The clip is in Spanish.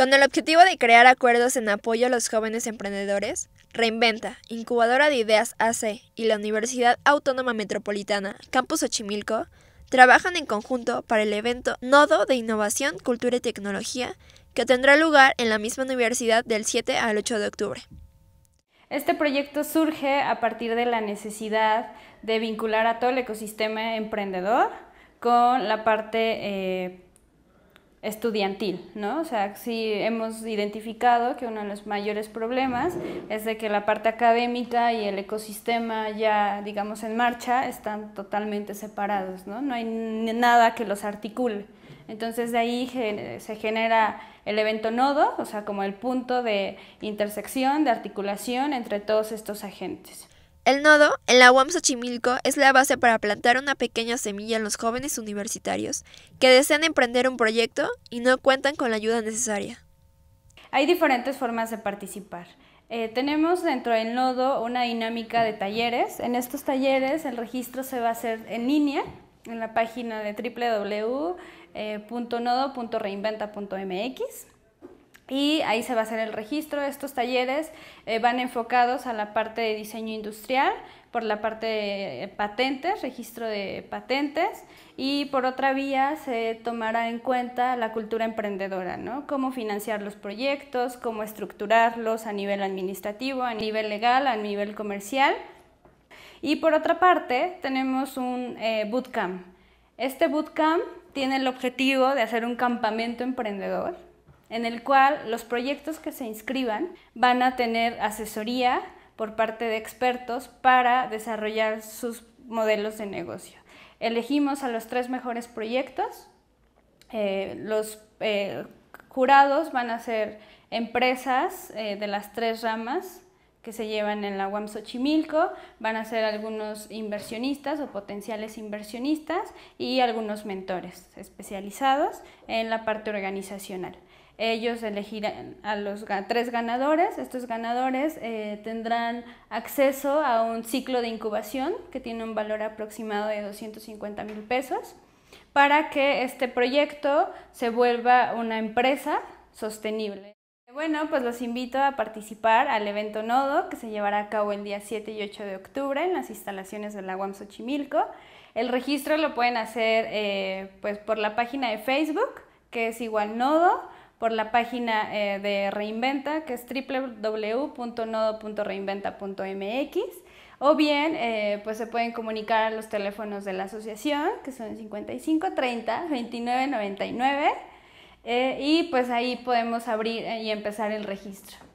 Con el objetivo de crear acuerdos en apoyo a los jóvenes emprendedores, Reinventa, Incubadora de Ideas AC y la Universidad Autónoma Metropolitana, Campus Ochimilco, trabajan en conjunto para el evento Nodo de Innovación, Cultura y Tecnología, que tendrá lugar en la misma universidad del 7 al 8 de octubre. Este proyecto surge a partir de la necesidad de vincular a todo el ecosistema emprendedor con la parte eh, estudiantil, ¿no? O sea, sí hemos identificado que uno de los mayores problemas es de que la parte académica y el ecosistema ya, digamos, en marcha están totalmente separados, ¿no? No hay nada que los articule. Entonces de ahí se genera el evento nodo, o sea, como el punto de intersección, de articulación entre todos estos agentes. El nodo en la UAM Xochimilco es la base para plantar una pequeña semilla en los jóvenes universitarios que desean emprender un proyecto y no cuentan con la ayuda necesaria. Hay diferentes formas de participar. Eh, tenemos dentro del nodo una dinámica de talleres. En estos talleres el registro se va a hacer en línea en la página de www.nodo.reinventa.mx. Eh, y ahí se va a hacer el registro. Estos talleres eh, van enfocados a la parte de diseño industrial, por la parte de eh, patentes, registro de patentes, y por otra vía se tomará en cuenta la cultura emprendedora, ¿no? Cómo financiar los proyectos, cómo estructurarlos a nivel administrativo, a nivel legal, a nivel comercial. Y por otra parte, tenemos un eh, bootcamp. Este bootcamp tiene el objetivo de hacer un campamento emprendedor en el cual los proyectos que se inscriban van a tener asesoría por parte de expertos para desarrollar sus modelos de negocio. Elegimos a los tres mejores proyectos. Eh, los eh, jurados van a ser empresas eh, de las tres ramas que se llevan en la UAM Xochimilco, van a ser algunos inversionistas o potenciales inversionistas y algunos mentores especializados en la parte organizacional. Ellos elegirán a los tres ganadores. Estos ganadores eh, tendrán acceso a un ciclo de incubación que tiene un valor aproximado de 250 mil pesos para que este proyecto se vuelva una empresa sostenible. Bueno, pues los invito a participar al evento Nodo que se llevará a cabo el día 7 y 8 de octubre en las instalaciones de la UAM Xochimilco. El registro lo pueden hacer eh, pues por la página de Facebook, que es igual Nodo, por la página eh, de Reinventa, que es www.nodo.reinventa.mx, o bien eh, pues se pueden comunicar a los teléfonos de la asociación, que son 5530 2999, eh, y pues ahí podemos abrir eh, y empezar el registro.